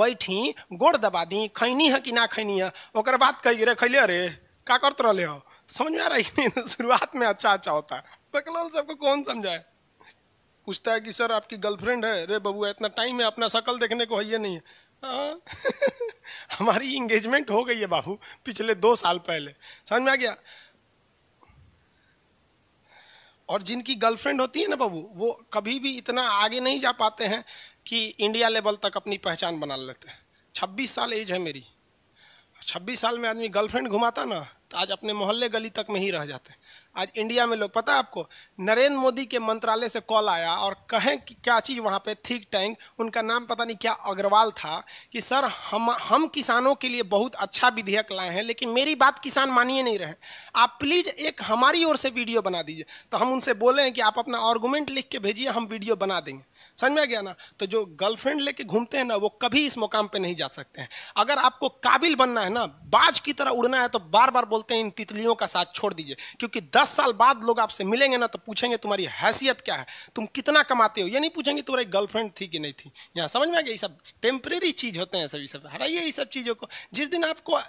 बैठी गोड़ दबा दी खैनी है कि ना खैनी है और बात कही रे खैले रे का करते रहे हो समझ में आ रही है नहीं शुरुआत में अच्छा अच्छा होता है बकलोल सबको कौन समझाए पूछता है कि सर आपकी गर्लफ्रेंड है रे बबुआ इतना टाइम है अपना शकल देखने को है ये नहीं है हाँ? हमारी इंगेजमेंट हो गई है बाबू पिछले दो साल पहले समझ में आ गया और जिनकी गर्लफ्रेंड होती है ना बाबू वो कभी भी इतना आगे नहीं जा पाते हैं कि इंडिया लेवल तक अपनी पहचान बना लेते हैं छब्बीस साल एज है मेरी छब्बीस साल में आदमी गर्लफ्रेंड घुमाता ना आज अपने मोहल्ले गली तक में ही रह जाते हैं आज इंडिया में लोग पता है आपको नरेंद्र मोदी के मंत्रालय से कॉल आया और कहें कि क्या चीज़ वहाँ पे थिंक टैंक उनका नाम पता नहीं क्या अग्रवाल था कि सर हम हम किसानों के लिए बहुत अच्छा विधेयक लाए हैं लेकिन मेरी बात किसान मानिए नहीं रहे आप प्लीज़ एक हमारी ओर से वीडियो बना दीजिए तो हम उनसे बोले हैं कि आप अपना आर्गूमेंट लिख के भेजिए हम वीडियो बना देंगे समझ में आ गया ना तो जो गर्लफ्रेंड लेके घूमते हैं ना वो कभी इस मुकाम पे नहीं जा सकते हैं अगर आपको काबिल बनना है ना बाज की तरह उड़ना है तो बार बार बोलते बोलते हैं इन तितलियों का साथ छोड़ दीजिए क्योंकि दस साल बाद लोग आपसे मिलेंगे ना तो पूछेंगे तुम्हारी हैसियत क्या है तुम कितना कमाते हो ये नहीं पूछेंगे तुम्हारी गर्लफ्रेंड थी कि नहीं थी यहाँ समझ में आ गया ये सब टेम्प्रेरी चीज़ होते हैं सभी सब हराइए ये सब चीज़ों को जिस दिन आपको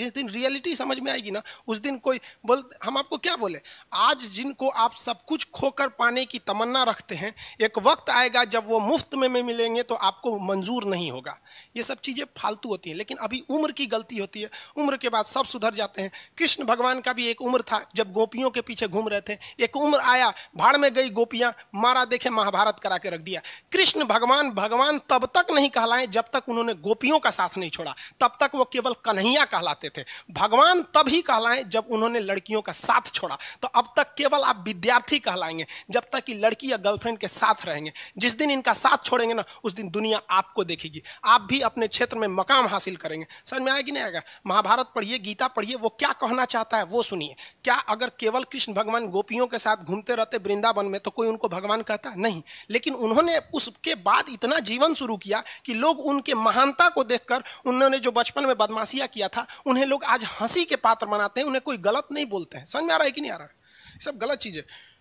जिस दिन रियलिटी समझ में आएगी ना उस दिन कोई बोल हम आपको क्या बोले आज जिनको आप सब कुछ खोकर पाने की तमन्ना रखते हैं एक वक्त आएगा जब वो मुफ्त में, में मिलेंगे तो आपको मंजूर नहीं होगा ये सब चीज़ें फालतू होती हैं लेकिन अभी उम्र की गलती होती है उम्र के बाद सब सुधर जाते हैं कृष्ण भगवान का भी एक उम्र था जब गोपियों के पीछे घूम रहे थे एक उम्र आया भाड़ में गई गोपियां मारा देखे महाभारत करा के रख दिया कृष्ण भगवान भगवान तब तक नहीं कहलाएं जब तक उन्होंने गोपियों का साथ नहीं छोड़ा तब तक वो केवल कन्हैया कहलाते थे भगवान तब ही कहलाएं जब उन्होंने लड़कियों का साथ छोड़ा तो अब तक केवल आप विद्यार्थी कहलाएंगे जब तक कि लड़की या गर्लफ्रेंड के साथ रहेंगे जिस दिन इनका साथ छोड़ेंगे ना उस दिन दुनिया आपको देखेगी आप भी अपने क्षेत्र में मकाम हासिल करेंगे समझ में आएगी नहीं आएगा महाभारत पढ़िए गीता पढ़िए वो क्या कह कहना चाहता है वो सुनिए क्या अगर केवल कृष्ण भगवान गोपियों के साथ घूमते रहते वृंदावन में तो कोई उनको भगवान कहता नहीं लेकिन उन्होंने उसके बाद इतना जीवन शुरू किया कि लोग उनके महानता को देखकर उन्होंने जो बचपन में बदमाशिया किया था उन्हें लोग आज हंसी के पात्र बनाते हैं उन्हें कोई गलत नहीं बोलते हैं समझ में आ रहा है कि नहीं आ रहा है सब गलत चीज़ है